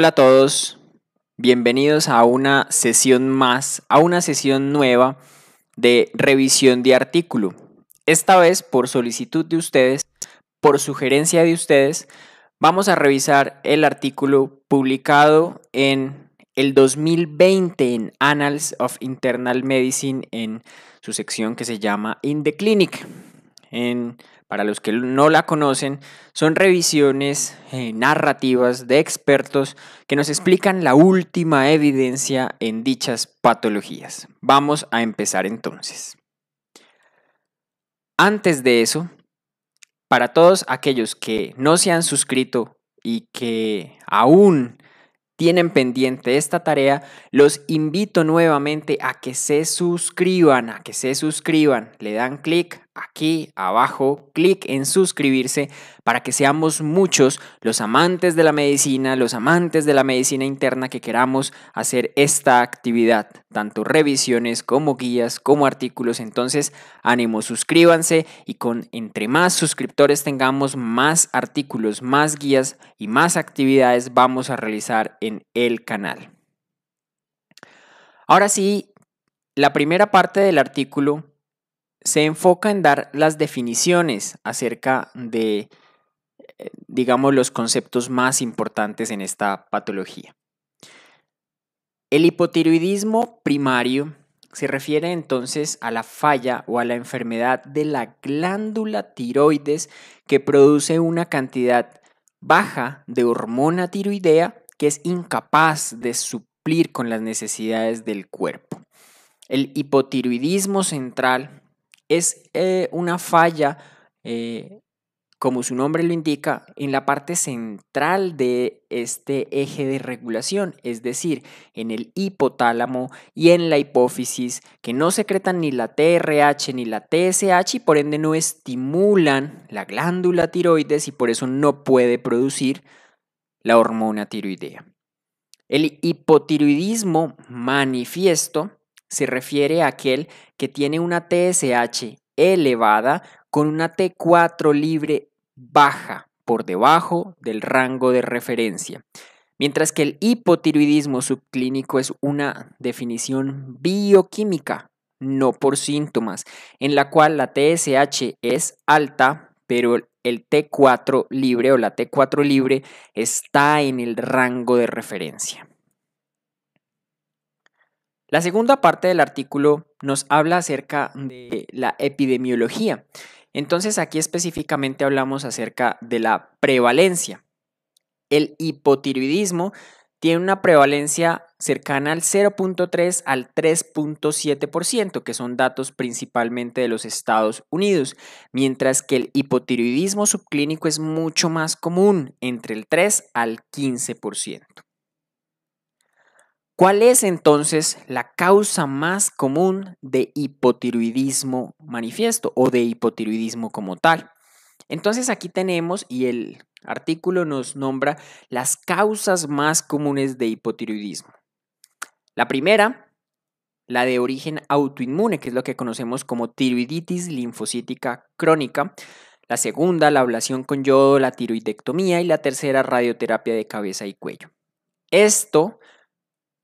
Hola a todos, bienvenidos a una sesión más, a una sesión nueva de revisión de artículo. Esta vez, por solicitud de ustedes, por sugerencia de ustedes, vamos a revisar el artículo publicado en el 2020 en Annals of Internal Medicine en su sección que se llama In the Clinic. En para los que no la conocen, son revisiones eh, narrativas de expertos que nos explican la última evidencia en dichas patologías. Vamos a empezar entonces. Antes de eso, para todos aquellos que no se han suscrito y que aún tienen pendiente esta tarea, los invito nuevamente a que se suscriban, a que se suscriban, le dan clic aquí abajo, clic en suscribirse para que seamos muchos los amantes de la medicina, los amantes de la medicina interna que queramos hacer esta actividad, tanto revisiones como guías, como artículos. Entonces, ánimo, suscríbanse y con entre más suscriptores tengamos, más artículos, más guías y más actividades vamos a realizar en el canal. Ahora sí, la primera parte del artículo se enfoca en dar las definiciones acerca de, eh, digamos, los conceptos más importantes en esta patología. El hipotiroidismo primario se refiere entonces a la falla o a la enfermedad de la glándula tiroides que produce una cantidad baja de hormona tiroidea que es incapaz de suplir con las necesidades del cuerpo. El hipotiroidismo central es eh, una falla, eh, como su nombre lo indica, en la parte central de este eje de regulación, es decir, en el hipotálamo y en la hipófisis, que no secretan ni la TRH ni la TSH y por ende no estimulan la glándula tiroides y por eso no puede producir la hormona tiroidea. El hipotiroidismo manifiesto se refiere a aquel que tiene una TSH elevada con una T4 libre baja por debajo del rango de referencia. Mientras que el hipotiroidismo subclínico es una definición bioquímica, no por síntomas, en la cual la TSH es alta, pero el T4 libre o la T4 libre está en el rango de referencia. La segunda parte del artículo nos habla acerca de la epidemiología. Entonces aquí específicamente hablamos acerca de la prevalencia. El hipotiroidismo tiene una prevalencia cercana al 0.3 al 3.7%, que son datos principalmente de los Estados Unidos, mientras que el hipotiroidismo subclínico es mucho más común, entre el 3 al 15%. ¿Cuál es entonces la causa más común de hipotiroidismo manifiesto o de hipotiroidismo como tal? Entonces aquí tenemos, y el artículo nos nombra las causas más comunes de hipotiroidismo. La primera, la de origen autoinmune, que es lo que conocemos como tiroiditis linfocítica crónica. La segunda, la ablación con yodo, la tiroidectomía. Y la tercera, radioterapia de cabeza y cuello. Esto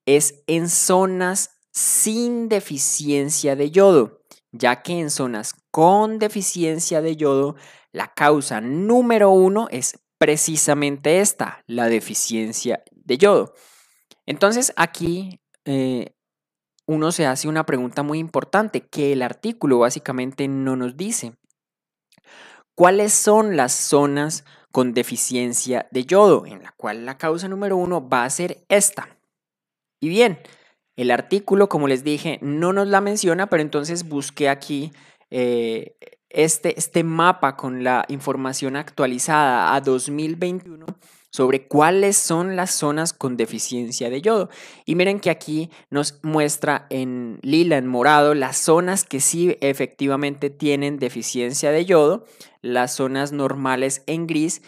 es en zonas sin deficiencia de yodo, ya que en zonas con deficiencia de yodo, la causa número uno es precisamente esta, la deficiencia de yodo. Entonces aquí eh, uno se hace una pregunta muy importante que el artículo básicamente no nos dice. ¿Cuáles son las zonas con deficiencia de yodo? En la cual la causa número uno va a ser esta, y bien, el artículo, como les dije, no nos la menciona, pero entonces busqué aquí eh, este, este mapa con la información actualizada a 2021 sobre cuáles son las zonas con deficiencia de yodo. Y miren que aquí nos muestra en lila, en morado, las zonas que sí efectivamente tienen deficiencia de yodo, las zonas normales en gris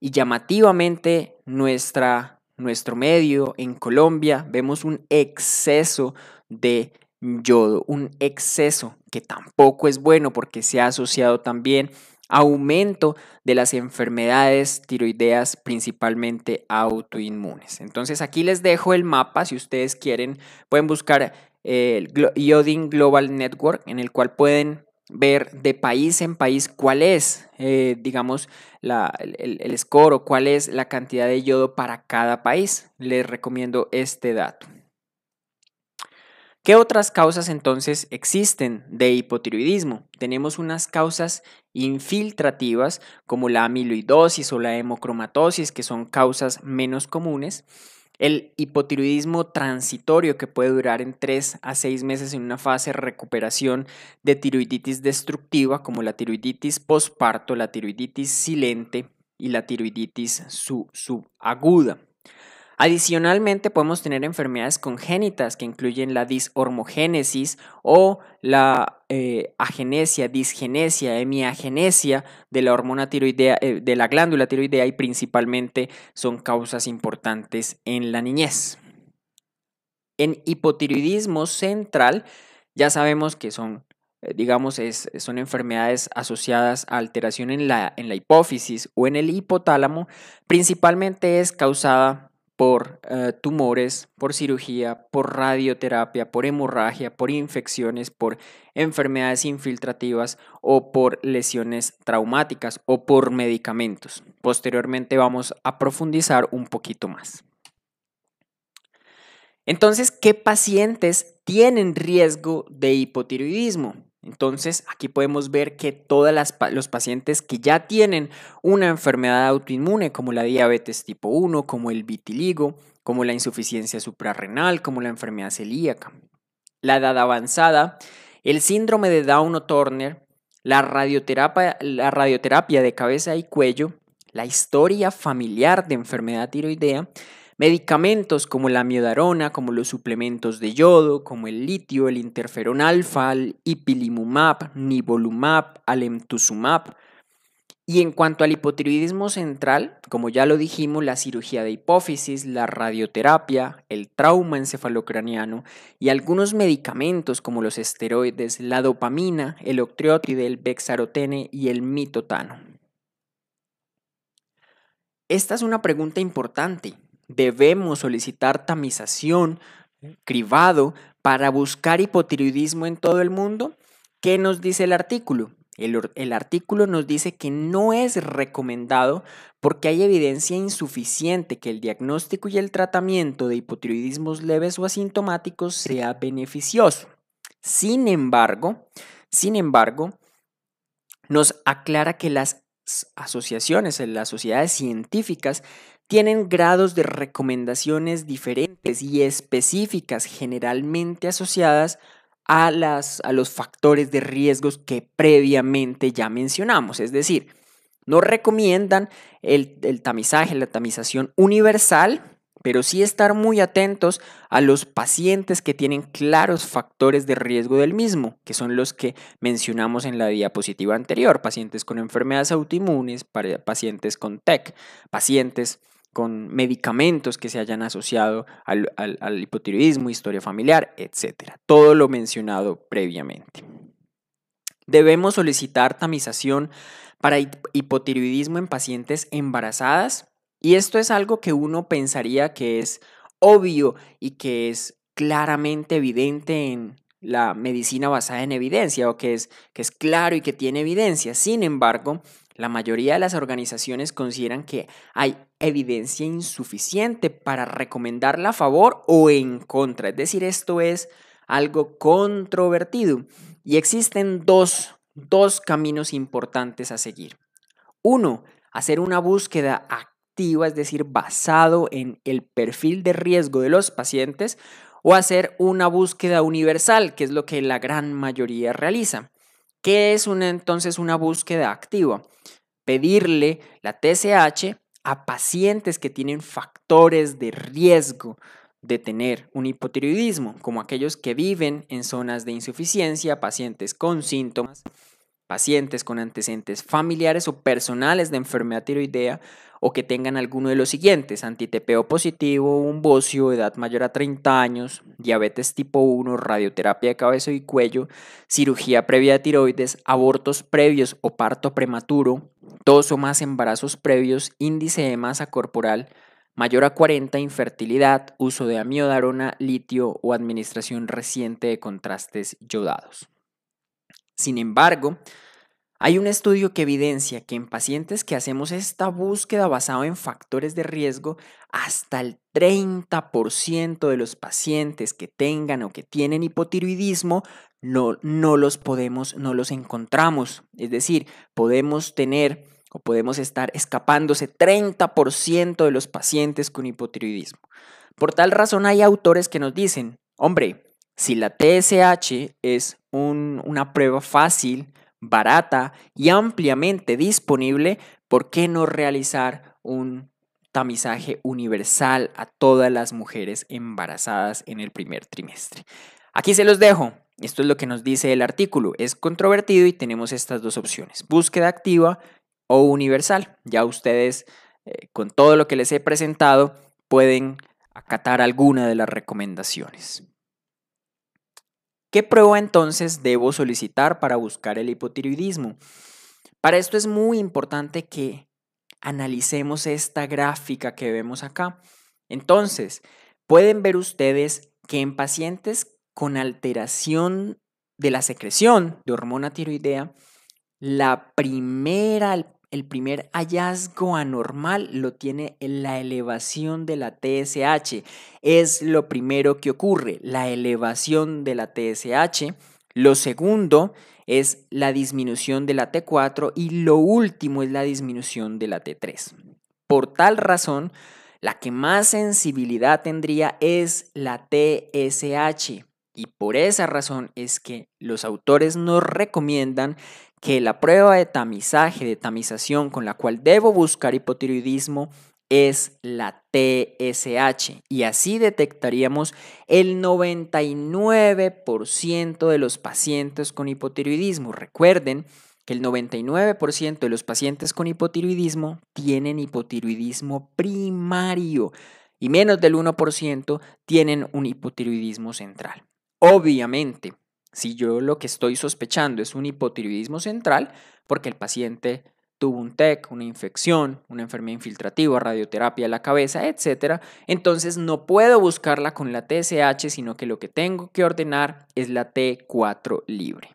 y llamativamente nuestra nuestro medio, en Colombia, vemos un exceso de yodo, un exceso que tampoco es bueno porque se ha asociado también a aumento de las enfermedades tiroideas principalmente autoinmunes. Entonces aquí les dejo el mapa, si ustedes quieren pueden buscar eh, el Iodine Global Network en el cual pueden ver de país en país cuál es, eh, digamos, el, el, score o cuál es la cantidad de yodo para cada país. Les recomiendo este dato. ¿Qué otras causas entonces existen de hipotiroidismo? Tenemos unas causas infiltrativas como la amiloidosis o la hemocromatosis, que son causas menos comunes. El hipotiroidismo transitorio que puede durar en 3 a 6 meses en una fase de recuperación de tiroiditis destructiva como la tiroiditis posparto, la tiroiditis silente y la tiroiditis sub subaguda. Adicionalmente podemos tener enfermedades congénitas que incluyen la dishormogénesis o la eh, agenesia, disgenesia, hemiagenesia de la hormona tiroidea, eh, de la glándula tiroidea y principalmente son causas importantes en la niñez. En hipotiroidismo central ya sabemos que son eh, digamos, son enfermedades asociadas a alteración en la, en la hipófisis o en el hipotálamo, principalmente es causada por eh, tumores, por cirugía, por radioterapia, por hemorragia, por infecciones, por enfermedades infiltrativas o por lesiones traumáticas o por medicamentos. Posteriormente vamos a profundizar un poquito más. Entonces, ¿qué pacientes tienen riesgo de hipotiroidismo? Entonces, aquí podemos ver que todos los pacientes que ya tienen una enfermedad autoinmune, como la diabetes tipo 1, como el vitiligo, como la insuficiencia suprarrenal, como la enfermedad celíaca, la edad avanzada, el síndrome de Down o Turner, la radioterapia de cabeza y cuello, la historia familiar de enfermedad tiroidea, Medicamentos como la miodarona, como los suplementos de yodo, como el litio, el interferón alfa, el ipilimumab, nivolumab, alemtuzumab. Y en cuanto al hipotiroidismo central, como ya lo dijimos, la cirugía de hipófisis, la radioterapia, el trauma encefalocraniano y algunos medicamentos como los esteroides, la dopamina, el octriótide, el bexarotene y el mitotano. Esta es una pregunta importante debemos solicitar tamización, cribado, para buscar hipotiroidismo en todo el mundo? ¿Qué nos dice el artículo? El, el, artículo nos dice que no es recomendado porque hay evidencia insuficiente que el diagnóstico y el tratamiento de hipotiroidismos leves o asintomáticos sea beneficioso. Sin embargo, sin embargo, nos aclara que las asociaciones, las sociedades científicas tienen grados de recomendaciones diferentes y específicas generalmente asociadas a, las, a los factores de riesgos que previamente ya mencionamos. Es decir, no recomiendan el, el tamizaje, la tamización universal, pero sí estar muy atentos a los pacientes que tienen claros factores de riesgo del mismo, que son los que mencionamos en la diapositiva anterior, pacientes con enfermedades autoinmunes, pacientes con TEC, pacientes con medicamentos que se hayan asociado al, hipotiroidismo, historia familiar, etc. Todo lo mencionado previamente. Debemos solicitar tamización para hipotiroidismo en pacientes embarazadas y esto es algo que uno pensaría que es obvio y que es claramente evidente en la medicina basada en evidencia o que es, que es claro y que tiene evidencia. Sin embargo, la mayoría de las organizaciones consideran que hay evidencia insuficiente para recomendarla a favor o en contra. Es decir, esto es algo controvertido. Y existen dos, dos caminos importantes a seguir. Uno, hacer una búsqueda activa, es decir, basado en el perfil de riesgo de los pacientes, o hacer una búsqueda universal, que es lo que la gran mayoría realiza. ¿Qué es una, entonces una búsqueda activa? Pedirle la TSH a pacientes que tienen factores de riesgo de tener un hipotiroidismo, como aquellos que viven en zonas de insuficiencia, pacientes con síntomas pacientes con antecedentes familiares o personales de enfermedad tiroidea o que tengan alguno de los siguientes, antitepeo positivo, un bocio, edad mayor a 30 años, diabetes tipo 1, radioterapia de cabeza y cuello, cirugía previa de tiroides, abortos previos o parto prematuro, dos o más embarazos previos, índice de masa corporal mayor a 40, infertilidad, uso de amiodarona, litio o administración reciente de contrastes yodados. Sin embargo, hay un estudio que evidencia que en pacientes que hacemos esta búsqueda basada en factores de riesgo, hasta el 30% de los pacientes que tengan o que tienen hipotiroidismo no, no, los podemos, no los encontramos. Es decir, podemos tener o podemos estar escapándose 30% de los pacientes con hipotiroidismo. Por tal razón hay autores que nos dicen, hombre, si la TSH es una prueba fácil, barata y ampliamente disponible, ¿por qué no realizar un tamizaje universal a todas las mujeres embarazadas en el primer trimestre? Aquí se los dejo. Esto es lo que nos dice el artículo. Es controvertido y tenemos estas dos opciones, búsqueda activa o universal. Ya ustedes, eh, con todo lo que les he presentado, pueden acatar alguna de las recomendaciones. ¿Qué prueba entonces debo solicitar para buscar el hipotiroidismo? Para esto es muy importante que analicemos esta gráfica que vemos acá. Entonces, pueden ver ustedes que en pacientes con alteración de la secreción de hormona tiroidea, la primera, el el primer hallazgo anormal lo tiene la elevación de la TSH. Es lo primero que ocurre, la elevación de la TSH. Lo segundo es la disminución de la T4 y lo último es la disminución de la T3. Por tal razón, la que más sensibilidad tendría es la TSH y por esa razón es que los autores nos recomiendan que la prueba de tamizaje, de tamización con la cual debo buscar hipotiroidismo es la TSH y así detectaríamos el 99% de los pacientes con hipotiroidismo. Recuerden que el 99% de los pacientes con hipotiroidismo tienen hipotiroidismo primario y menos del 1% tienen un hipotiroidismo central. Obviamente, si yo lo que estoy sospechando es un hipotiroidismo central, porque el paciente tuvo un TEC, una infección, una enfermedad infiltrativa, radioterapia a la cabeza, etc., entonces no puedo buscarla con la TSH, sino que lo que tengo que ordenar es la T4 libre.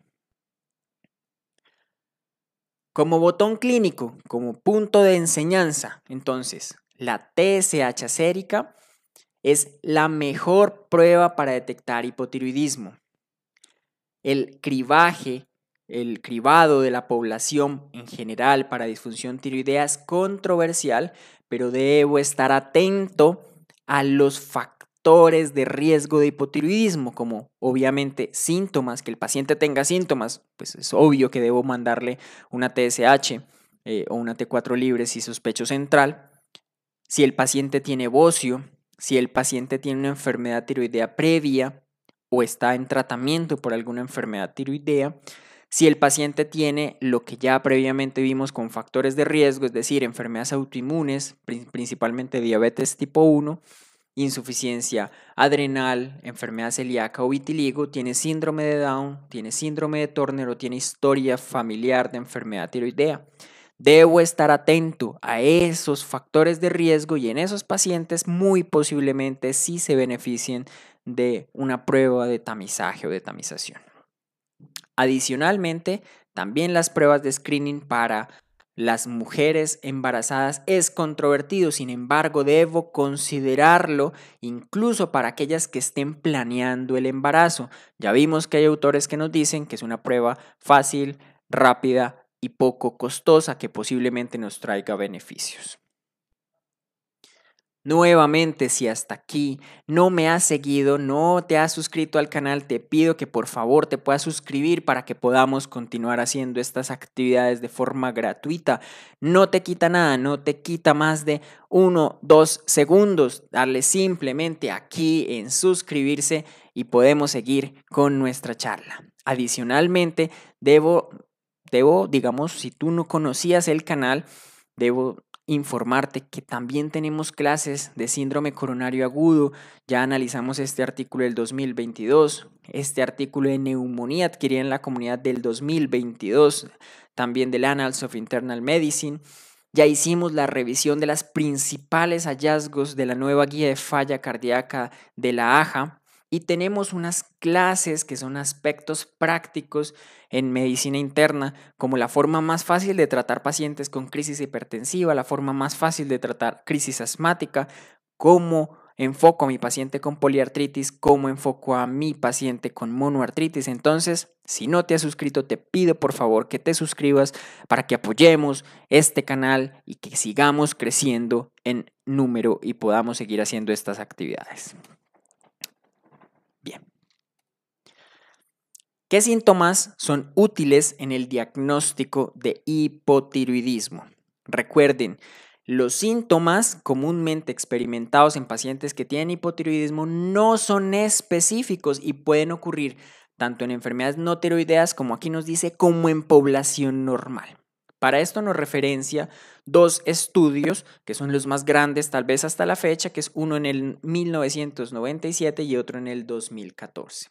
Como botón clínico, como punto de enseñanza, entonces, la TSH acérica es la mejor prueba para detectar hipotiroidismo el cribaje, el cribado de la población en general para disfunción tiroidea es controversial, pero debo estar atento a los factores de riesgo de hipotiroidismo, como obviamente síntomas, que el paciente tenga síntomas, pues es obvio que debo mandarle una TSH eh, o una T4 libre si sospecho central. Si el paciente tiene bocio, si el paciente tiene una enfermedad tiroidea previa, o está en tratamiento por alguna enfermedad tiroidea, si el paciente tiene lo que ya previamente vimos con factores de riesgo, es decir, enfermedades autoinmunes, principalmente diabetes tipo 1, insuficiencia adrenal, enfermedad celíaca o vitiligo, tiene síndrome de Down, tiene síndrome de Turner o tiene historia familiar de enfermedad tiroidea. Debo estar atento a esos factores de riesgo y en esos pacientes muy posiblemente sí se beneficien de una prueba de tamizaje o de tamización. Adicionalmente, también las pruebas de screening para las mujeres embarazadas es controvertido, sin embargo debo considerarlo incluso para aquellas que estén planeando el embarazo. Ya vimos que hay autores que nos dicen que es una prueba fácil, rápida y poco costosa que posiblemente nos traiga beneficios. Nuevamente, si hasta aquí no me has seguido, no te has suscrito al canal, te pido que por favor te puedas suscribir para que podamos continuar haciendo estas actividades de forma gratuita. No te quita nada, no te quita más de 1, dos segundos. Darle simplemente aquí en suscribirse y podemos seguir con nuestra charla. Adicionalmente, debo, debo digamos, si tú no conocías el canal, debo informarte que también tenemos clases de síndrome coronario agudo. Ya analizamos este artículo del 2022, este artículo de neumonía adquirida en la comunidad del 2022, también del Annals of Internal Medicine. Ya hicimos la revisión de los principales hallazgos de la nueva guía de falla cardíaca de la AHA y tenemos unas clases que son aspectos prácticos en medicina interna, como la forma más fácil de tratar pacientes con crisis hipertensiva, la forma más fácil de tratar crisis asmática, cómo enfoco a mi paciente con poliartritis, cómo enfoco a mi paciente con monoartritis. Entonces, si no te has suscrito, te pido por favor que te suscribas para que apoyemos este canal y que sigamos creciendo en número y podamos seguir haciendo estas actividades. ¿Qué síntomas son útiles en el diagnóstico de hipotiroidismo? Recuerden, los síntomas comúnmente experimentados en pacientes que tienen hipotiroidismo no son específicos y pueden ocurrir tanto en enfermedades no tiroideas, como aquí nos dice, como en población normal. Para esto nos referencia dos estudios que son los más grandes tal vez hasta la fecha, que es uno en el 1997 y otro en el 2014.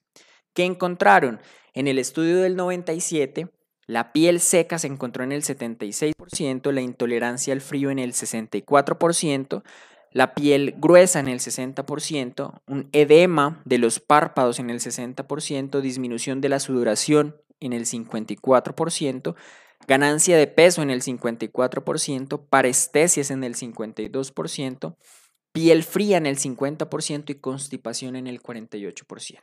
¿Qué encontraron? En el estudio del 97, la piel seca se encontró en el 76%, la intolerancia al frío en el 64%, la piel gruesa en el 60%, un edema de los párpados en el 60%, disminución de la sudoración en el 54%, ganancia de peso en el 54%, parestesias en el 52%, piel fría en el 50% y constipación en el 48%.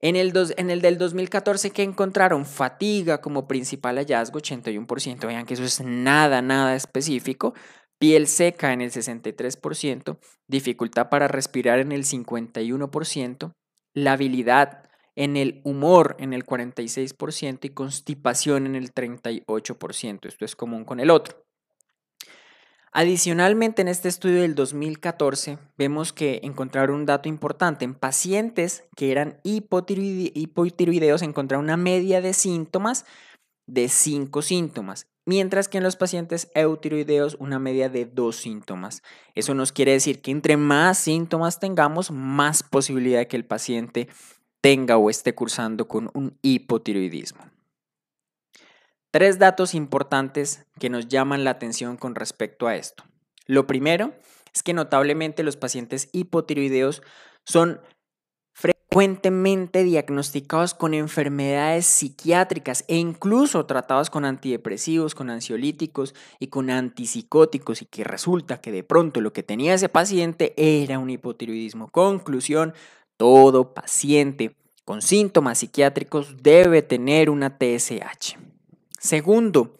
En el, en el del 2014 que encontraron fatiga como principal hallazgo, 81%, vean que eso es nada, nada específico, piel seca en el 63%, dificultad para respirar en el 51%, la habilidad en el humor en el 46% y constipación en el 38%. Esto es común con el otro. Adicionalmente, en este estudio del 2014 vemos que encontraron un dato importante. En pacientes que eran hipotiroideos encontraron una media de síntomas de 5 síntomas, mientras que en los pacientes eutiroideos una media de 2 síntomas. Eso nos quiere decir que entre más síntomas tengamos, más posibilidad de que el paciente tenga o esté cursando con un hipotiroidismo. Tres datos importantes que nos llaman la atención con respecto a esto. Lo primero es que notablemente los pacientes hipotiroideos son frecuentemente diagnosticados con enfermedades psiquiátricas e incluso tratados con antidepresivos, con ansiolíticos y con antipsicóticos y que resulta que de pronto lo que tenía ese paciente era un hipotiroidismo. Conclusión, todo paciente con síntomas psiquiátricos debe tener una TSH. Segundo,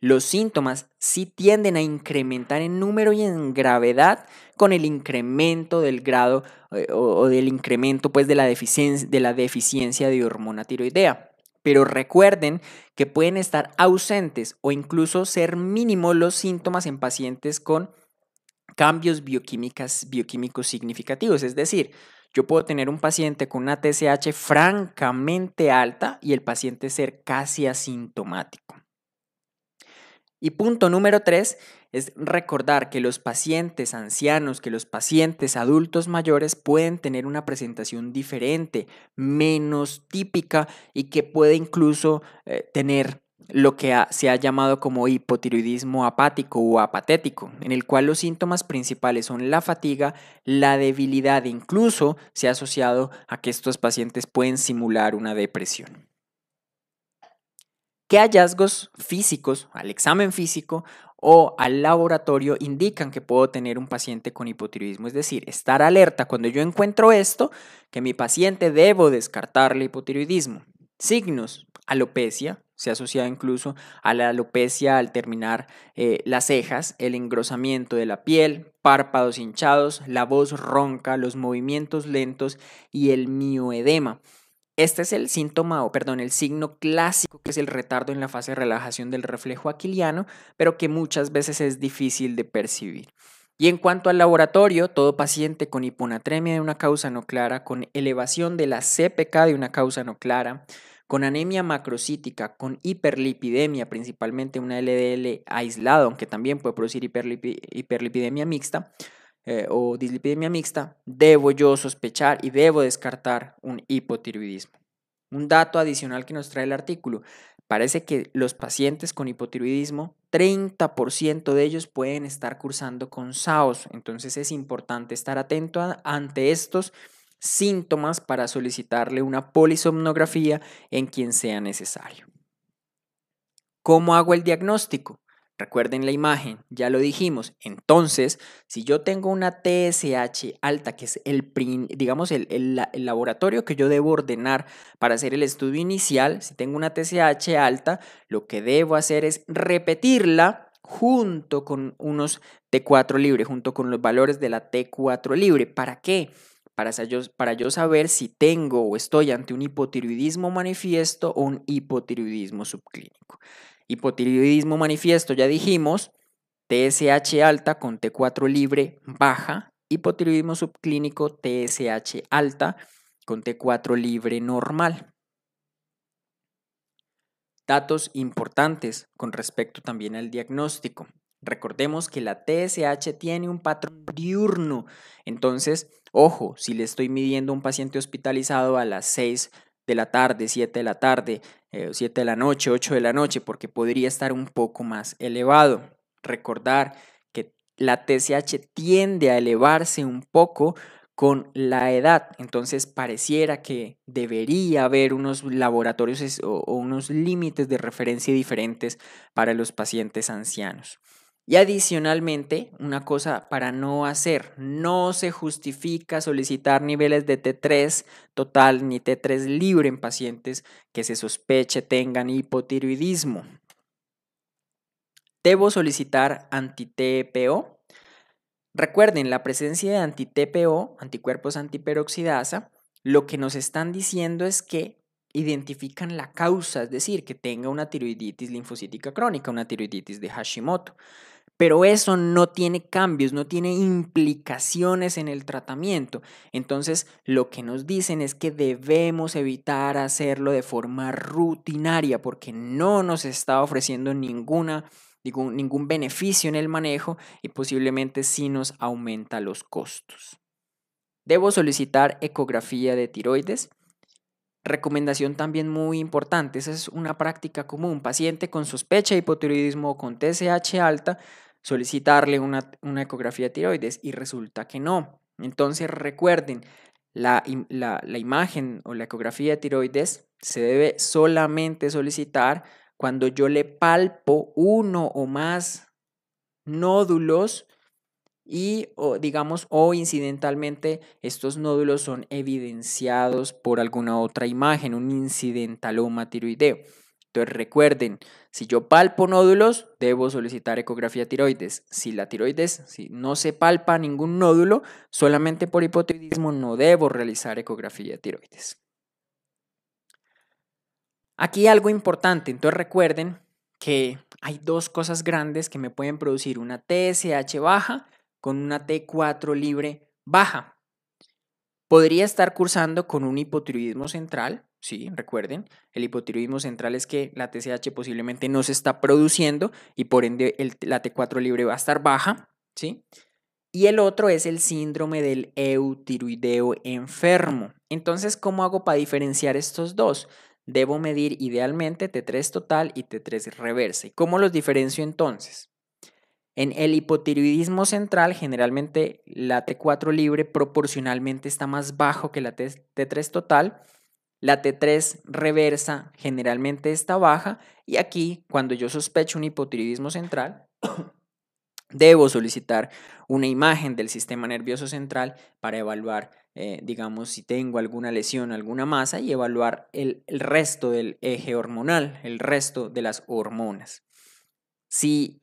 los síntomas sí tienden a incrementar en número y en gravedad con el incremento del grado eh, o, del incremento pues, de, la de la deficiencia de hormona tiroidea. Pero recuerden que pueden estar ausentes o incluso ser mínimos los síntomas en pacientes con cambios bioquímicos significativos, es decir, yo puedo tener un paciente con una TSH francamente alta y el paciente ser casi asintomático. Y punto número tres es recordar que los pacientes ancianos, que los pacientes adultos mayores pueden tener una presentación diferente, menos típica y que puede incluso eh, tener lo que se ha llamado como hipotiroidismo apático o apatético, en el cual los síntomas principales son la fatiga, la debilidad, incluso se ha asociado a que estos pacientes pueden simular una depresión. ¿Qué hallazgos físicos al examen físico o al laboratorio indican que puedo tener un paciente con hipotiroidismo? Es decir, estar alerta cuando yo encuentro esto, que mi paciente debo descartarle hipotiroidismo. Signos, alopecia, se asocia incluso a la alopecia al terminar eh, las cejas, el engrosamiento de la piel, párpados hinchados, la voz ronca, los movimientos lentos y el mioedema. Este es el síntoma, o perdón, el signo clásico que es el retardo en la fase de relajación del reflejo aquiliano, pero que muchas veces es difícil de percibir. Y en cuanto al laboratorio, todo paciente con hiponatremia de una causa no clara, con elevación de la CPK de una causa no clara, con anemia macrocítica, con hiperlipidemia, principalmente una LDL aislado, aunque también puede producir hiperlipidemia mixta eh, o dislipidemia mixta, debo yo sospechar y debo descartar un hipotiroidismo. Un dato adicional que nos trae el artículo. Parece que los pacientes con hipotiroidismo, 30% de ellos pueden estar cursando con SAOS, entonces es importante estar atento ante estos síntomas para solicitarle una polisomnografía en quien sea necesario. ¿Cómo hago el diagnóstico? Recuerden la imagen, ya lo dijimos. Entonces, si yo tengo una TSH alta, que es el, digamos, el, laboratorio que yo debo ordenar para hacer el estudio inicial, si tengo una TSH alta, lo que debo hacer es repetirla junto con unos T4 libre, junto con los valores de la T4 libre. ¿Para qué? para, yo, para yo saber si tengo o estoy ante un hipotiroidismo manifiesto o un hipotiroidismo subclínico. Hipotiroidismo manifiesto, ya dijimos, TSH alta con T4 libre baja, hipotiroidismo subclínico TSH alta con T4 libre normal. Datos importantes con respecto también al diagnóstico. Recordemos que la TSH tiene un patrón diurno, entonces, ojo, si le estoy midiendo a un paciente hospitalizado a las 6 de la tarde, 7 de la tarde, 7 eh, de la noche, 8 de la noche, porque podría estar un poco más elevado. Recordar que la TSH tiende a elevarse un poco con la edad, entonces pareciera que debería haber unos laboratorios o unos límites de referencia diferentes para los pacientes ancianos. Y adicionalmente, una cosa para no hacer, no se justifica solicitar niveles de T3 total ni T3 libre en pacientes que se sospeche tengan hipotiroidismo. ¿Debo solicitar anti-TPO? Recuerden, la presencia de anti-TPO, anticuerpos antiperoxidasa, lo que nos están diciendo es que identifican la causa, es decir, que tenga una tiroiditis linfocítica crónica, una tiroiditis de Hashimoto. Pero eso no tiene cambios, no tiene implicaciones en el tratamiento. Entonces, lo que nos dicen es que debemos evitar hacerlo de forma rutinaria porque no nos está ofreciendo ninguna, ningún, ningún beneficio en el manejo y posiblemente sí nos aumenta los costos. Debo solicitar ecografía de tiroides Recomendación también muy importante, esa es una práctica común. Paciente con sospecha de hipotiroidismo o con TSH alta, solicitarle una, ecografía de tiroides y resulta que no. Entonces recuerden, la, la, imagen o la ecografía de tiroides se debe solamente solicitar cuando yo le palpo uno o más nódulos y o, digamos o incidentalmente estos nódulos son evidenciados por alguna otra imagen, un incidentaloma tiroideo. Entonces recuerden, si yo palpo nódulos, debo solicitar ecografía tiroides. Si la tiroides, si no se palpa ningún nódulo, solamente por hipotiroidismo no debo realizar ecografía tiroides. Aquí algo importante, entonces recuerden que hay dos cosas grandes que me pueden producir una TSH baja con una T4 libre baja. Podría estar cursando con un hipotiroidismo central, sí, recuerden, el hipotiroidismo central es que la TCH posiblemente no se está produciendo y por ende la T4 libre va a estar baja, sí. Y el otro es el síndrome del eutiroideo enfermo. Entonces, ¿cómo hago para diferenciar estos dos? Debo medir idealmente T3 total y T3 reversa. cómo los diferencio entonces? En el hipotiroidismo central, generalmente la T4 libre proporcionalmente está más bajo que la T3 total. La T3 reversa generalmente está baja y aquí, cuando yo sospecho un hipotiroidismo central, debo solicitar una imagen del sistema nervioso central para evaluar, eh, digamos, si tengo alguna lesión, alguna masa y evaluar el, el resto del eje hormonal, el resto de las hormonas. Si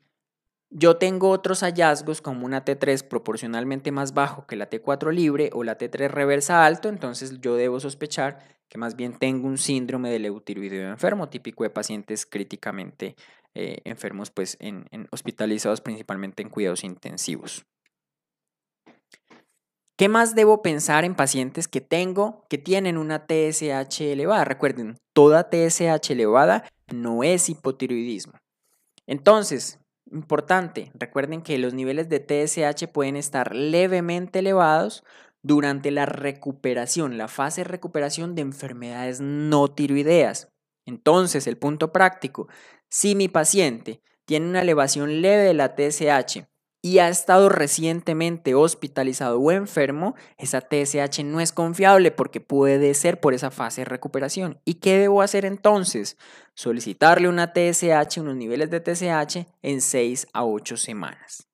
yo tengo otros hallazgos como una T3 proporcionalmente más bajo que la T4 libre o la T3 reversa alto, entonces yo debo sospechar que más bien tengo un síndrome de eutiroideo enfermo, típico de pacientes críticamente eh, enfermos, pues hospitalizados principalmente en cuidados intensivos. ¿Qué más debo pensar en pacientes que tengo, que tienen una TSH elevada? Recuerden, toda TSH elevada no es hipotiroidismo. Entonces, Importante, recuerden que los niveles de TSH pueden estar levemente elevados durante la recuperación, la fase de recuperación de enfermedades no tiroideas. Entonces, el punto práctico, si mi paciente tiene una elevación leve de la TSH, y ha estado recientemente hospitalizado o enfermo, esa TSH no es confiable porque puede ser por esa fase de recuperación. ¿Y qué debo hacer entonces? Solicitarle una TSH, unos niveles de TSH en 6 a 8 semanas.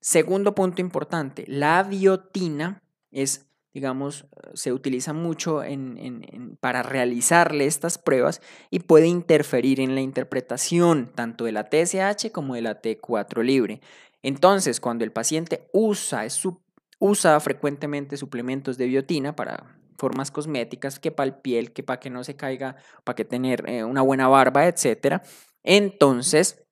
Segundo punto importante, la biotina es digamos, se utiliza mucho para realizarle estas pruebas y puede interferir en la interpretación tanto de la TSH como de la T4 libre. Entonces, cuando el paciente usa, usa frecuentemente suplementos de biotina para formas cosméticas, que para el piel, que para que no se caiga, para que tener eh, una buena barba, etc., entonces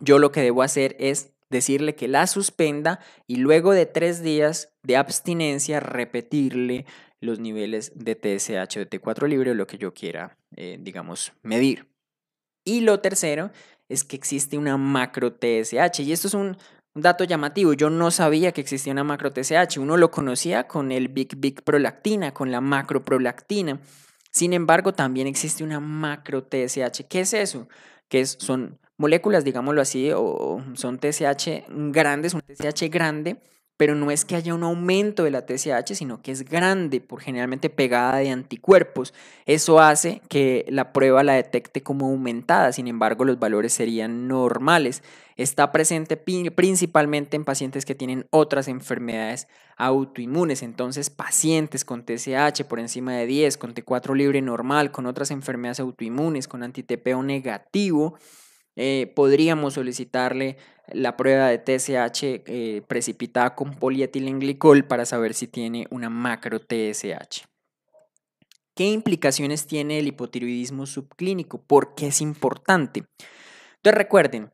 yo lo que debo hacer es decirle que la suspenda y luego de tres días de abstinencia repetirle los niveles de TSH de T4 libre o lo que yo quiera, eh, digamos, medir. Y lo tercero es que existe una macro TSH y esto es un, dato llamativo, yo no sabía que existía una macro TSH, uno lo conocía con el Big Big Prolactina, con la macro prolactina. Sin embargo, también existe una macro TSH. ¿Qué es eso? que son moléculas, digámoslo así, o son TSH grandes, un TSH grande pero no es que haya un aumento de la TSH, sino que es grande, por generalmente pegada de anticuerpos. Eso hace que la prueba la detecte como aumentada, sin embargo los valores serían normales. Está presente principalmente en pacientes que tienen otras enfermedades autoinmunes, entonces pacientes con TSH por encima de 10, con T4 libre normal, con otras enfermedades autoinmunes, con antitepeo negativo eh, podríamos solicitarle la prueba de TSH eh, precipitada con polietilenglicol para saber si tiene una macro TSH. ¿Qué implicaciones tiene el hipotiroidismo subclínico? ¿Por qué es importante? Entonces recuerden,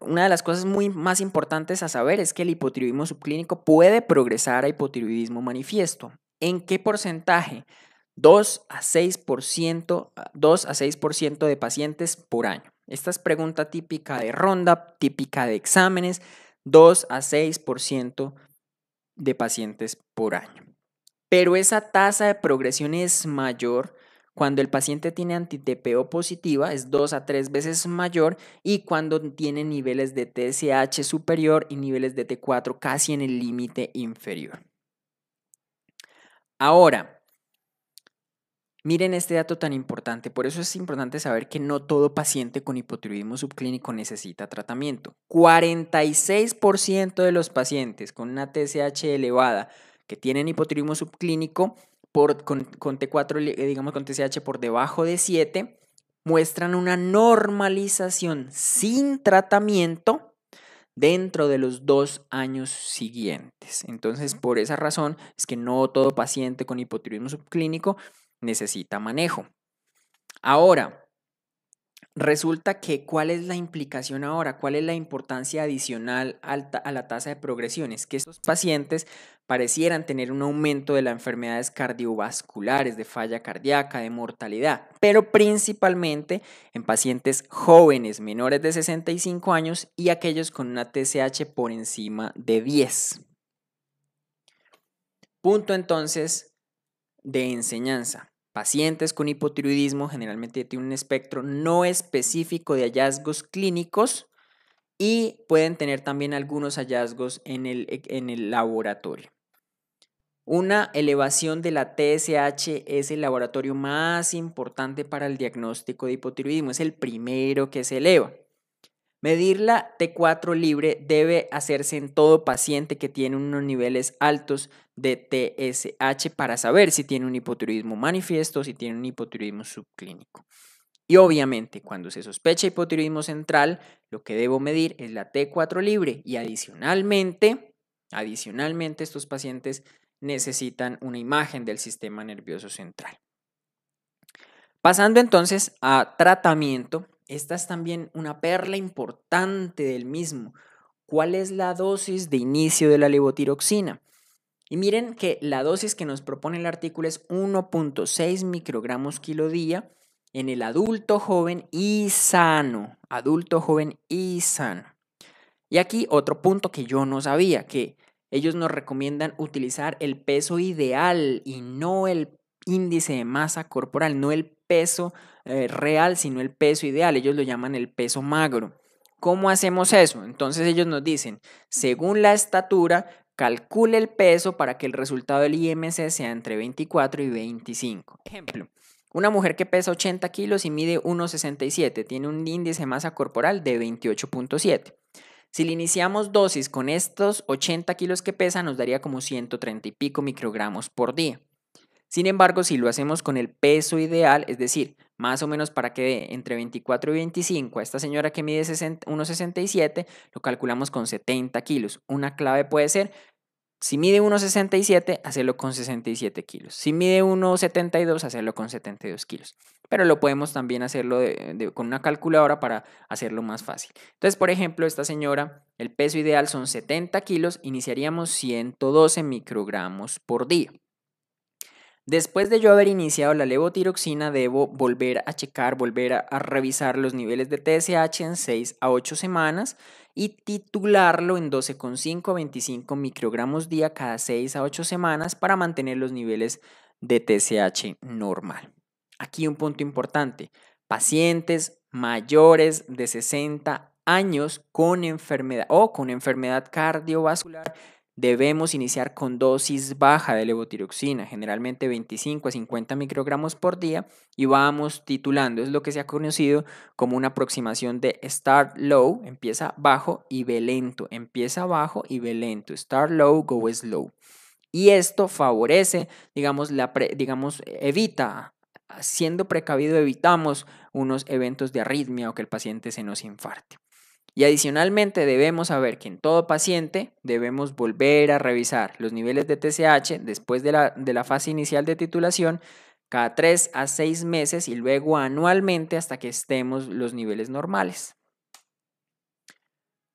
una de las cosas muy más importantes a saber es que el hipotiroidismo subclínico puede progresar a hipotiroidismo manifiesto. ¿En qué porcentaje? 2 a 6%, 2 a 6 de pacientes por año. Esta es pregunta típica de ronda, típica de exámenes, 2 a 6% de pacientes por año. Pero esa tasa de progresión es mayor cuando el paciente tiene anti-TPO positiva, es 2 a 3 veces mayor, y cuando tiene niveles de TSH superior y niveles de T4 casi en el límite inferior. Ahora, Miren este dato tan importante, por eso es importante saber que no todo paciente con hipotiroidismo subclínico necesita tratamiento. 46% de los pacientes con una TSH elevada que tienen hipotiroidismo subclínico por, con, T4, eh, digamos con TSH por debajo de 7, muestran una normalización sin tratamiento dentro de los dos años siguientes. Entonces, por esa razón es que no todo paciente con hipotiroidismo subclínico necesita manejo. Ahora, resulta que cuál es la implicación ahora, cuál es la importancia adicional a la tasa de progresiones? es que estos pacientes parecieran tener un aumento de las enfermedades cardiovasculares, de falla cardíaca, de mortalidad, pero principalmente en pacientes jóvenes menores de 65 años y aquellos con una TSH por encima de 10. Punto entonces de enseñanza. Pacientes con hipotiroidismo generalmente tienen un espectro no específico de hallazgos clínicos y pueden tener también algunos hallazgos en el, e, en el laboratorio. Una elevación de la TSH es el laboratorio más importante para el diagnóstico de hipotiroidismo, es el primero que se eleva. Medir la T4 libre debe hacerse en todo paciente que tiene unos niveles altos de TSH para saber si tiene un hipotiroidismo manifiesto o si tiene un hipotiroidismo subclínico. Y obviamente, cuando se sospecha hipotiroidismo central, lo que debo medir es la T4 libre y adicionalmente, adicionalmente estos pacientes necesitan una imagen del sistema nervioso central. Pasando entonces a tratamiento, esta es también una perla importante del mismo. ¿Cuál es la dosis de inicio de la levotiroxina? Y miren que la dosis que nos propone el artículo es 1.6 microgramos kilo día en el adulto joven y sano. Adulto joven y sano. Y aquí otro punto que yo no sabía, que ellos nos recomiendan utilizar el peso ideal y no el índice de masa corporal, no el peso eh, real, sino el peso ideal. Ellos lo llaman el peso magro. ¿Cómo hacemos eso? Entonces ellos nos dicen, según la estatura, Calcule el peso para que el resultado del IMC sea entre 24 y 25. Ejemplo, una mujer que pesa 80 kilos y mide 1,67 tiene un índice de masa corporal de 28,7. Si le iniciamos dosis con estos 80 kilos que pesa, nos daría como 130 y pico microgramos por día. Sin embargo, si lo hacemos con el peso ideal, es decir, más o menos para que entre 24 y 25 a esta señora que mide 1,67, lo calculamos con 70 kilos. Una clave puede ser, si mide 1,67, hacerlo con 67 kilos. Si mide 1,72, hacerlo con 72 kilos. Pero lo podemos también hacerlo con una calculadora para hacerlo más fácil. Entonces, por ejemplo, esta señora, el peso ideal son 70 kilos, iniciaríamos 112 microgramos por día. Después de yo haber iniciado la levotiroxina, debo volver a checar, volver a, revisar los niveles de TSH en 6 a 8 semanas y titularlo en 12,5 a 25 microgramos día cada 6 a 8 semanas para mantener los niveles de TSH normal. Aquí un punto importante, pacientes mayores de 60 años con enfermedad o con enfermedad cardiovascular debemos iniciar con dosis baja de levotiroxina, generalmente 25 a 50 microgramos por día, y vamos titulando, es lo que se ha conocido como una aproximación de start low, empieza bajo y ve lento, empieza bajo y ve lento, start low, go slow. Y esto favorece, digamos, la digamos evita siendo precavido evitamos unos eventos de arritmia o que el paciente se nos infarte. Y adicionalmente debemos saber que en todo paciente debemos volver a revisar los niveles de TSH después de la, fase inicial de titulación cada 3 a 6 meses y luego anualmente hasta que estemos los niveles normales.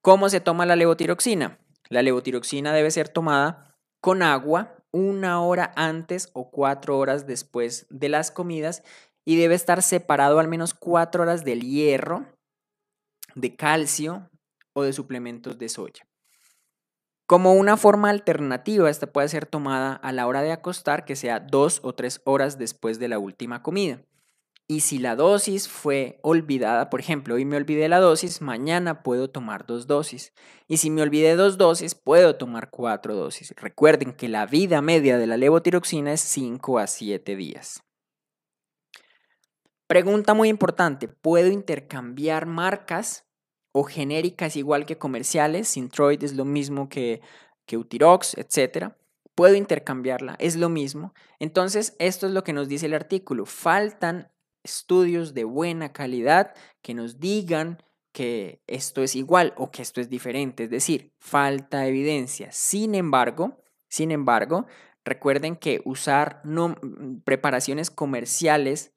¿Cómo se toma la levotiroxina? La levotiroxina debe ser tomada con agua una hora antes o cuatro horas después de las comidas y debe estar separado al menos cuatro horas del hierro de calcio o de suplementos de soya. Como una forma alternativa, esta puede ser tomada a la hora de acostar, que sea dos o tres horas después de la última comida. Y si la dosis fue olvidada, por ejemplo, hoy me olvidé la dosis, mañana puedo tomar dos dosis. Y si me olvidé dos dosis, puedo tomar cuatro dosis. Recuerden que la vida media de la levotiroxina es 5 a 7 días. Pregunta muy importante, ¿puedo intercambiar marcas o genéricas igual que comerciales? Sintroid es lo mismo que, que Utirox, etcétera. Puedo intercambiarla, es lo mismo. Entonces, esto es lo que nos dice el artículo. Faltan estudios de buena calidad que nos digan que esto es igual o que esto es diferente, es decir, falta evidencia. Sin embargo, sin embargo, recuerden que usar no, mm, preparaciones comerciales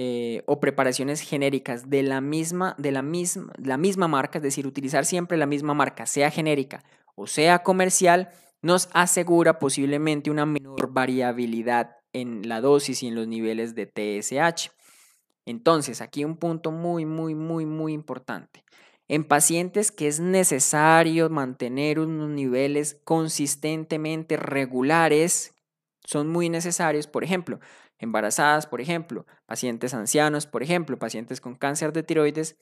eh, o preparaciones genéricas de la misma, de la misma, la misma marca, es decir, utilizar siempre la misma marca, sea genérica o sea comercial, nos asegura posiblemente una menor variabilidad en la dosis y en los niveles de TSH. Entonces, aquí un punto muy, muy, muy, muy importante. En pacientes que es necesario mantener unos niveles consistentemente regulares, son muy necesarios, por ejemplo, embarazadas, por ejemplo, pacientes ancianos, por ejemplo, pacientes con cáncer de tiroides,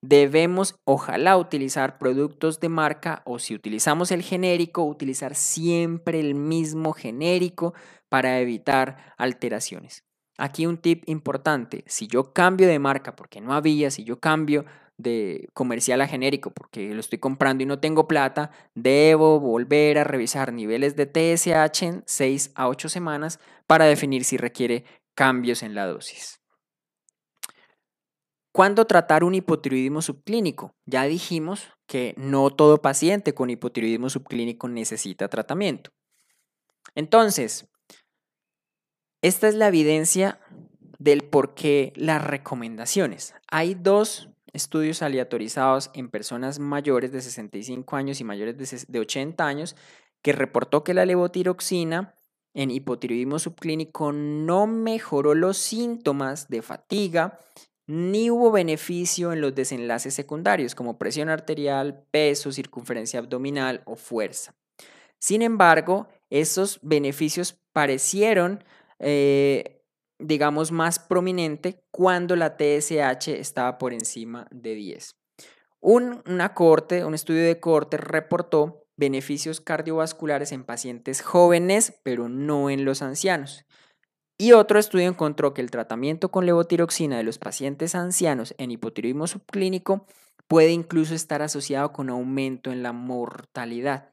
debemos ojalá utilizar productos de marca o si utilizamos el genérico, utilizar siempre el mismo genérico para evitar alteraciones. Aquí un tip importante, si yo cambio de marca porque no había, si yo cambio de comercial a genérico porque lo estoy comprando y no tengo plata, debo volver a revisar niveles de TSH en 6 a 8 semanas para definir si requiere cambios en la dosis. ¿Cuándo tratar un hipotiroidismo subclínico? Ya dijimos que no todo paciente con hipotiroidismo subclínico necesita tratamiento. Entonces, esta es la evidencia del por qué las recomendaciones. Hay dos estudios aleatorizados en personas mayores de 65 años y mayores de 80 años que reportó que la levotiroxina en hipotiroidismo subclínico no mejoró los síntomas de fatiga ni hubo beneficio en los desenlaces secundarios como presión arterial, peso, circunferencia abdominal o fuerza. Sin embargo, esos beneficios parecieron eh, digamos, más prominente cuando la TSH estaba por encima de 10. Un, una corte, un estudio de corte reportó beneficios cardiovasculares en pacientes jóvenes, pero no en los ancianos. Y otro estudio encontró que el tratamiento con levotiroxina de los pacientes ancianos en hipotiroidismo subclínico puede incluso estar asociado con aumento en la mortalidad.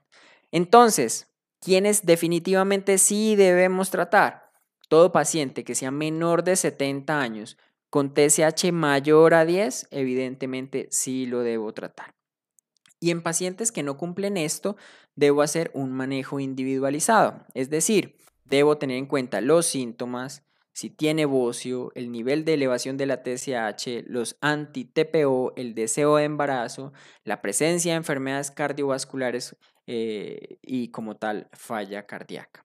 Entonces, ¿quiénes definitivamente sí debemos tratar? Todo paciente que sea menor de 70 años con TSH mayor a 10, evidentemente sí lo debo tratar. Y en pacientes que no cumplen esto, debo hacer un manejo individualizado, es decir, debo tener en cuenta los síntomas, si tiene bocio, el nivel de elevación de la TSH, los anti-TPO, el deseo de embarazo, la presencia de enfermedades cardiovasculares eh, y como tal falla cardíaca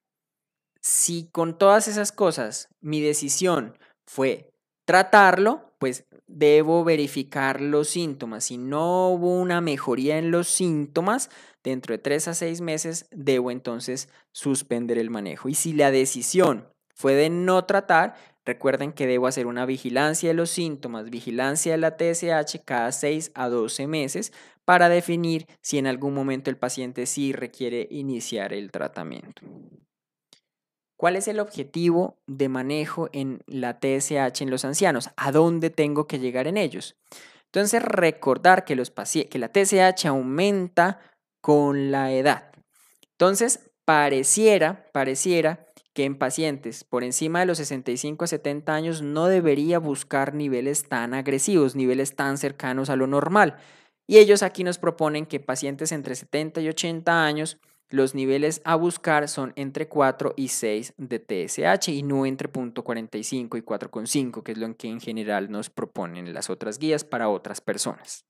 si con todas esas cosas mi decisión fue tratarlo, pues debo verificar los síntomas. Si no hubo una mejoría en los síntomas, dentro de tres a seis meses debo entonces suspender el manejo. Y si la decisión fue de no tratar, recuerden que debo hacer una vigilancia de los síntomas, vigilancia de la TSH cada 6 a 12 meses para definir si en algún momento el paciente sí requiere iniciar el tratamiento. ¿Cuál es el objetivo de manejo en la TSH en los ancianos? ¿A dónde tengo que llegar en ellos? Entonces, recordar que, los que la TSH aumenta con la edad. Entonces, pareciera, pareciera que en pacientes por encima de los 65 a 70 años no debería buscar niveles tan agresivos, niveles tan cercanos a lo normal. Y ellos aquí nos proponen que pacientes entre 70 y 80 años los niveles a buscar son entre 4 y 6 de TSH y no entre 0.45 y 4.5, que es lo que en general nos proponen las otras guías para otras personas.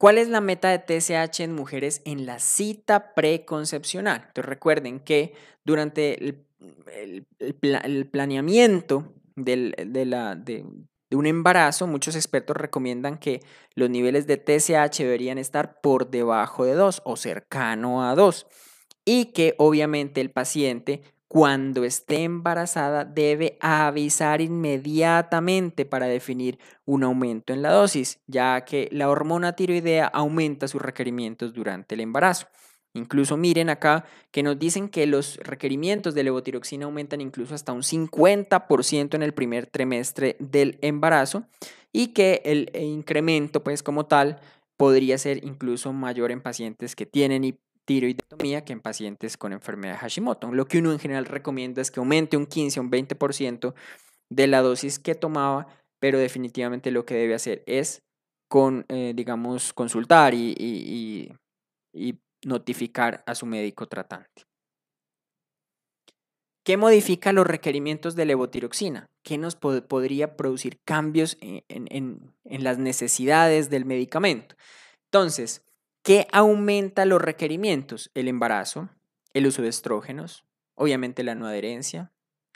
¿Cuál es la meta de TSH en mujeres en la cita preconcepcional? Entonces recuerden que durante el, planeamiento de la, de, de un embarazo, muchos expertos recomiendan que los niveles de TSH deberían estar por debajo de 2 o cercano a 2 y que obviamente el paciente cuando esté embarazada debe avisar inmediatamente para definir un aumento en la dosis, ya que la hormona tiroidea aumenta sus requerimientos durante el embarazo. Incluso miren acá que nos dicen que los requerimientos de levotiroxina aumentan incluso hasta un 50% en el primer trimestre del embarazo y que el eh, incremento pues como tal podría ser incluso mayor en pacientes que tienen tiroidectomía que en pacientes con enfermedad de Hashimoto. Lo que uno en general recomienda es que aumente un 15 o un 20% de la dosis que tomaba, pero definitivamente lo que debe hacer es con, eh, digamos, consultar y notificar a su médico tratante. ¿Qué modifica los requerimientos de levotiroxina? ¿Qué nos podría producir cambios en, en las necesidades del medicamento? Entonces, ¿qué aumenta los requerimientos? El embarazo, el uso de estrógenos, obviamente la no adherencia,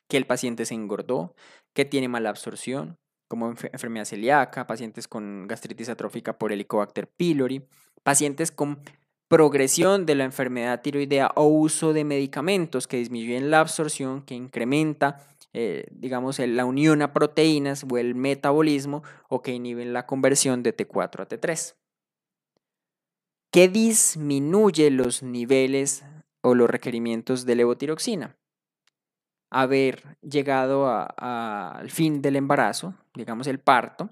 que el paciente se engordó, que tiene mala absorción, como enfermedad celíaca, pacientes con gastritis atrófica por Helicobacter pylori, pacientes con progresión de la enfermedad tiroidea o uso de medicamentos que disminuyen la absorción, que incrementa, eh, digamos, la unión a proteínas o el metabolismo o que inhiben la conversión de T4 a T3. ¿Qué disminuye los niveles o los requerimientos de levotiroxina? Haber llegado al fin del embarazo, digamos el parto,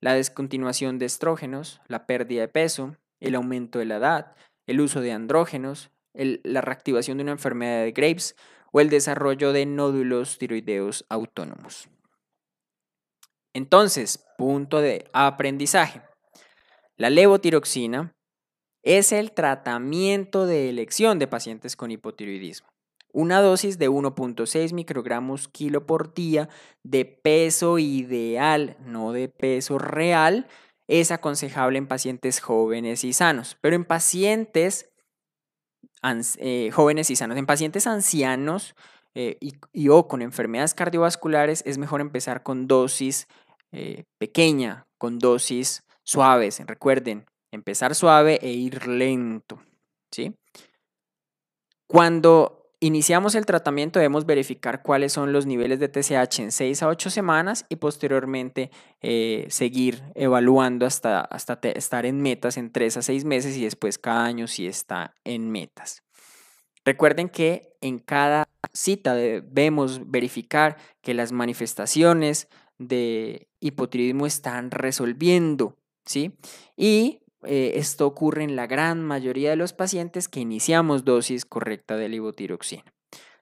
la descontinuación de estrógenos, la pérdida de peso, el aumento de la edad, el uso de andrógenos, la reactivación de una enfermedad de Graves o el desarrollo de nódulos tiroideos autónomos. Entonces, punto de aprendizaje. La levotiroxina es el tratamiento de elección de pacientes con hipotiroidismo. Una dosis de 1.6 microgramos kilo por día de peso ideal, no de peso real, es aconsejable en pacientes jóvenes y sanos, pero en pacientes eh, jóvenes y sanos, en pacientes ancianos eh, y, o con enfermedades cardiovasculares es mejor empezar con dosis eh, pequeña, con dosis suaves. Recuerden, empezar suave e ir lento, ¿sí? Cuando iniciamos el tratamiento debemos verificar cuáles son los niveles de TSH en 6 a 8 semanas y posteriormente eh, seguir evaluando hasta, hasta estar en metas en 3 a 6 meses y después cada año si está en metas. Recuerden que en cada cita debemos verificar que las manifestaciones de hipotiroidismo están resolviendo, ¿sí? Y eh, esto ocurre en la gran mayoría de los pacientes que iniciamos dosis correcta de levotiroxina.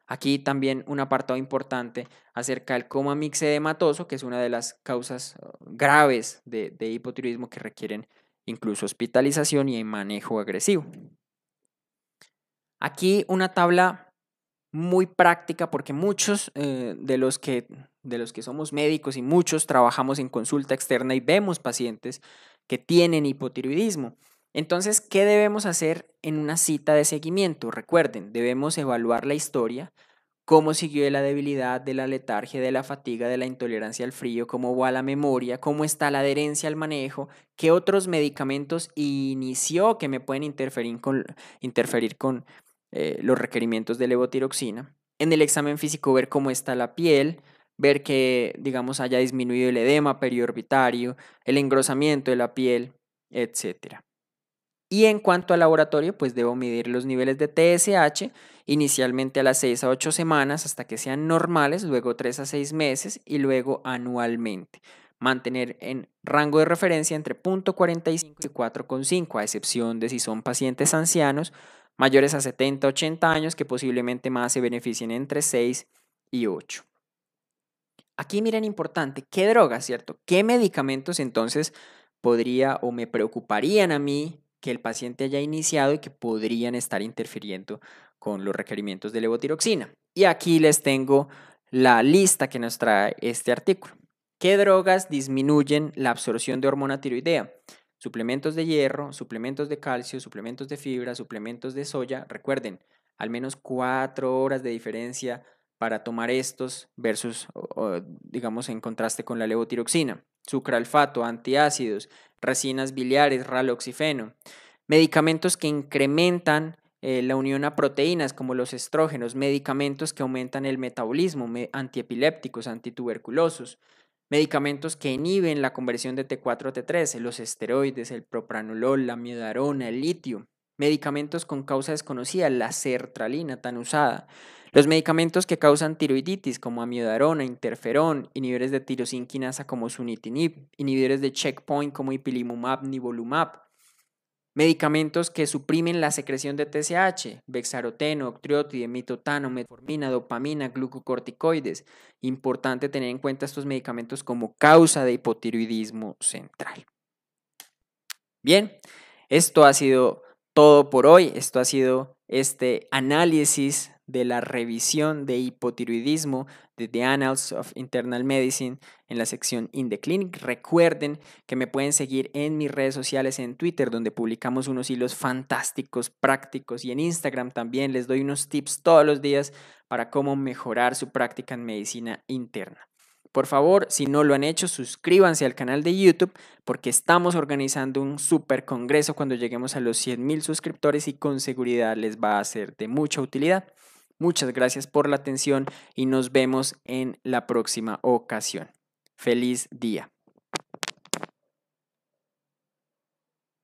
Aquí también un apartado importante acerca del coma edematoso que es una de las causas oh, graves de, de hipotiroidismo que requieren incluso hospitalización y manejo agresivo. Aquí una tabla muy práctica porque muchos eh, de, los que, de los que somos médicos y muchos trabajamos en consulta externa y vemos pacientes que tienen hipotiroidismo. Entonces, ¿qué debemos hacer en una cita de seguimiento? Recuerden, debemos evaluar la historia, cómo siguió la debilidad, de la letargia, de la fatiga, de la intolerancia al frío, cómo va la memoria, cómo está la adherencia al manejo, qué otros medicamentos inició que me pueden interferir con, eh, los requerimientos de levotiroxina. En el examen físico ver cómo está la piel, ver que, digamos, haya disminuido el edema periorbitario, el engrosamiento de la piel, etc. Y en cuanto al laboratorio, pues debo medir los niveles de TSH inicialmente a las 6 a 8 semanas hasta que sean normales, luego 3 a 6 meses y luego anualmente. Mantener en rango de referencia entre 0.45 y 4.5, a excepción de si son pacientes ancianos mayores a 70-80 años que posiblemente más se beneficien entre 6 y 8. Aquí miren importante, ¿qué drogas, cierto? ¿Qué medicamentos entonces podría o me preocuparían a mí que el paciente haya iniciado y que podrían estar interfiriendo con los requerimientos de levotiroxina? Y aquí les tengo la lista que nos trae este artículo. ¿Qué drogas disminuyen la absorción de hormona tiroidea? Suplementos de hierro, suplementos de calcio, suplementos de fibra, suplementos de soya. Recuerden, al menos cuatro horas de diferencia para tomar estos versus, digamos, en contraste con la levotiroxina, sucralfato, antiácidos, resinas biliares, raloxifeno, medicamentos que incrementan eh, la unión a proteínas como los estrógenos, medicamentos que aumentan el metabolismo, antiepilépticos, antituberculosos, medicamentos que inhiben la conversión de T4 a T13, los esteroides, el propranolol, la miodarona, el litio, medicamentos con causa desconocida, la sertralina tan usada, los medicamentos que causan tiroiditis como amiodarona, interferón, inhibidores de tirosinquinasa como sunitinib, inhibidores de checkpoint como ipilimumab, nivolumab, medicamentos que suprimen la secreción de TSH, bexaroteno, octriotide, mitotano, metformina, dopamina, glucocorticoides. Importante tener en cuenta estos medicamentos como causa de hipotiroidismo central. Bien, esto ha sido todo por hoy. Esto ha sido este análisis de la revisión de hipotiroidismo de The Annals of Internal Medicine en la sección In the Clinic. Recuerden que me pueden seguir en mis redes sociales, en Twitter, donde publicamos unos hilos fantásticos, prácticos, y en Instagram también les doy unos tips todos los días para cómo mejorar su práctica en medicina interna. Por favor, si no lo han hecho, suscríbanse al canal de YouTube porque estamos organizando un super congreso cuando lleguemos a los 100.000 suscriptores y con seguridad les va a ser de mucha utilidad. Muchas gracias por la atención y nos vemos en la próxima ocasión. Feliz día.